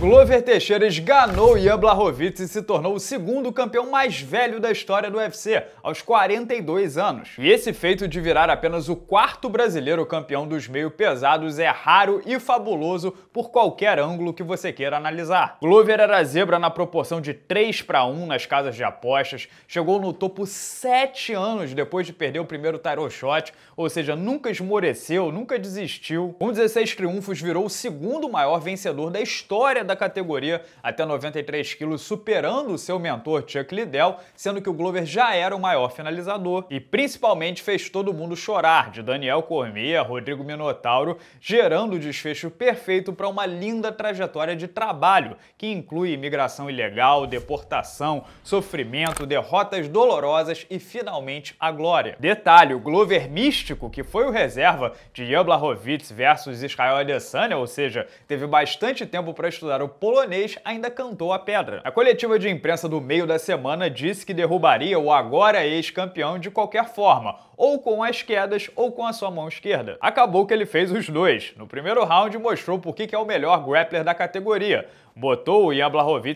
Glover Teixeira esganou Ian Blachowicz e se tornou o segundo campeão mais velho da história do UFC, aos 42 anos. E esse feito de virar apenas o quarto brasileiro campeão dos meio pesados é raro e fabuloso por qualquer ângulo que você queira analisar. Glover era zebra na proporção de 3 para 1 nas casas de apostas, chegou no topo 7 anos depois de perder o primeiro tarot shot, ou seja, nunca esmoreceu, nunca desistiu. Com 16 triunfos, virou o segundo maior vencedor da história da categoria até 93 quilos, superando o seu mentor Chuck Liddell, sendo que o Glover já era o maior finalizador e principalmente fez todo mundo chorar de Daniel Cormier, Rodrigo Minotauro, gerando o desfecho perfeito para uma linda trajetória de trabalho que inclui imigração ilegal, deportação, sofrimento, derrotas dolorosas e finalmente a glória. Detalhe, o Glover místico, que foi o reserva de Jan versus Israel Adesanya, ou seja, teve bastante tempo para estudar o polonês ainda cantou a pedra. A coletiva de imprensa do meio da semana disse que derrubaria o agora ex-campeão de qualquer forma, ou com as quedas ou com a sua mão esquerda. Acabou que ele fez os dois. No primeiro round mostrou por que é o melhor grappler da categoria, Botou o Ian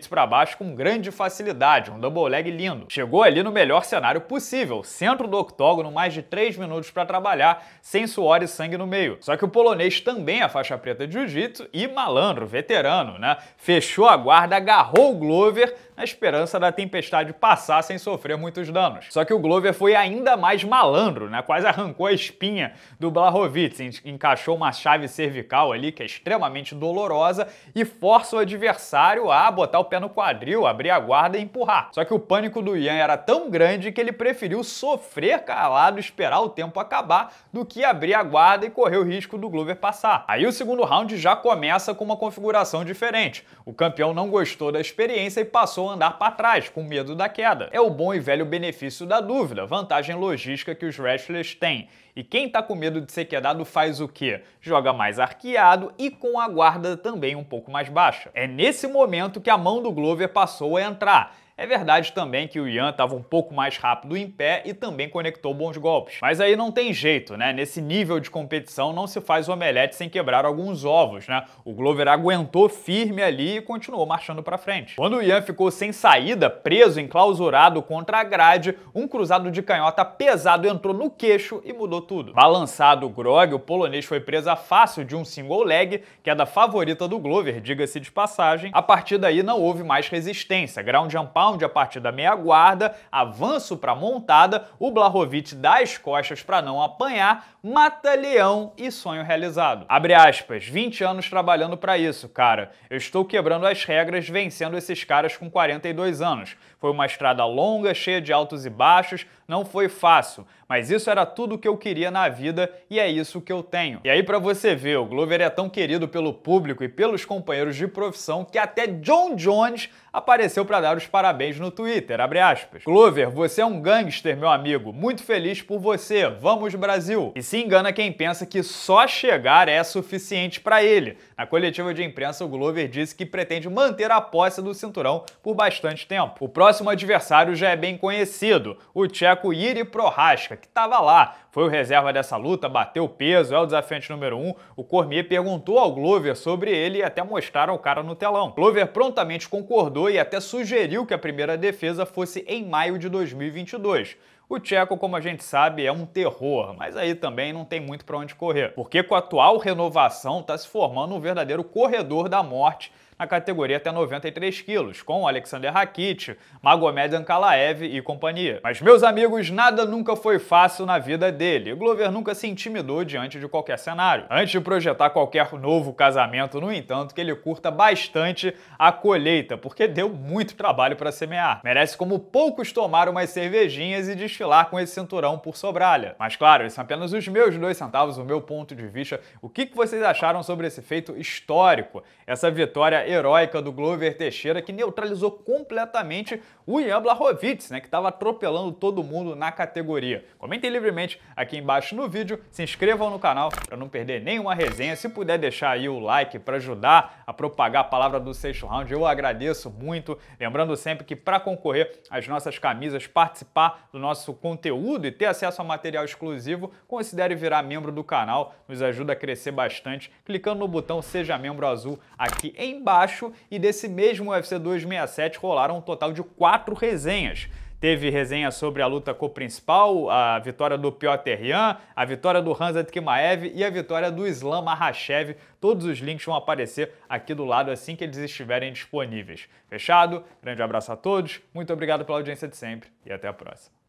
para baixo com grande facilidade, um double leg lindo. Chegou ali no melhor cenário possível, centro do octógono, mais de 3 minutos para trabalhar, sem suor e sangue no meio. Só que o polonês também é faixa preta de jiu-jitsu e malandro, veterano, né? Fechou a guarda, agarrou o Glover, na esperança da tempestade passar sem sofrer muitos danos. Só que o Glover foi ainda mais malandro, né? quase arrancou a espinha do Blahovitz, encaixou uma chave cervical ali, que é extremamente dolorosa, e força o adversário a botar o pé no quadril, abrir a guarda e empurrar. Só que o pânico do Ian era tão grande que ele preferiu sofrer calado, esperar o tempo acabar, do que abrir a guarda e correr o risco do Glover passar. Aí o segundo round já começa com uma configuração diferente. O campeão não gostou da experiência e passou começou andar para trás, com medo da queda. É o bom e velho benefício da dúvida, vantagem logística que os wrestlers têm. E quem tá com medo de ser quedado faz o quê? Joga mais arqueado e com a guarda também um pouco mais baixa. É nesse momento que a mão do Glover passou a entrar é verdade também que o Ian estava um pouco mais rápido em pé e também conectou bons golpes. Mas aí não tem jeito, né? Nesse nível de competição não se faz omelete sem quebrar alguns ovos, né? O Glover aguentou firme ali e continuou marchando para frente. Quando o Ian ficou sem saída, preso, enclausurado contra a grade, um cruzado de canhota pesado entrou no queixo e mudou tudo. Balançado o grog, o polonês foi presa fácil de um single leg, que é da favorita do Glover, diga-se de passagem. A partir daí não houve mais resistência. Ground and pound round a partir da meia guarda, avanço para montada, o Blahovic dá as costas para não apanhar, mata leão e sonho realizado. Abre aspas, 20 anos trabalhando para isso, cara. Eu estou quebrando as regras, vencendo esses caras com 42 anos. Foi uma estrada longa, cheia de altos e baixos, não foi fácil, mas isso era tudo que eu queria na vida e é isso que eu tenho. E aí para você ver, o Glover é tão querido pelo público e pelos companheiros de profissão que até John Jones apareceu para dar os parabéns parabéns no Twitter, abre aspas. Glover, você é um gangster, meu amigo. Muito feliz por você. Vamos, Brasil! E se engana quem pensa que só chegar é suficiente para ele. Na coletiva de imprensa, o Glover disse que pretende manter a posse do cinturão por bastante tempo. O próximo adversário já é bem conhecido, o tcheco Iri Prohaska, que estava lá. Foi o reserva dessa luta, bateu peso, é o desafiante número Um. O Cormier perguntou ao Glover sobre ele e até mostraram o cara no telão. Glover prontamente concordou e até sugeriu que a primeira defesa fosse em maio de 2022. O Tcheco, como a gente sabe, é um terror, mas aí também não tem muito para onde correr, porque com a atual renovação está se formando um verdadeiro corredor da morte na categoria até 93 quilos, com Alexander Rakic, Magomed Ankalaev e companhia. Mas, meus amigos, nada nunca foi fácil na vida dele. O Glover nunca se intimidou diante de qualquer cenário. Antes de projetar qualquer novo casamento, no entanto, que ele curta bastante a colheita, porque deu muito trabalho para semear. Merece como poucos tomar umas cervejinhas e desfilar com esse cinturão por sobralha. Mas claro, são apenas os meus dois centavos, o meu ponto de vista. O que vocês acharam sobre esse feito histórico? Essa vitória heróica do Glover Teixeira, que neutralizou completamente o Ian Blachowicz, né, que estava atropelando todo mundo na categoria. Comentem livremente aqui embaixo no vídeo, se inscrevam no canal para não perder nenhuma resenha. Se puder deixar aí o like para ajudar a propagar a palavra do sexto round, eu agradeço muito. Lembrando sempre que para concorrer às nossas camisas, participar do nosso conteúdo e ter acesso a material exclusivo, considere virar membro do canal, nos ajuda a crescer bastante, clicando no botão Seja Membro Azul aqui embaixo abaixo e desse mesmo UFC 267 rolaram um total de quatro resenhas. Teve resenha sobre a luta co-principal, a vitória do Piotr Jan, a vitória do Hanzat Kimaev e a vitória do Islam Mahashev. Todos os links vão aparecer aqui do lado assim que eles estiverem disponíveis. Fechado? Grande abraço a todos, muito obrigado pela audiência de sempre e até a próxima.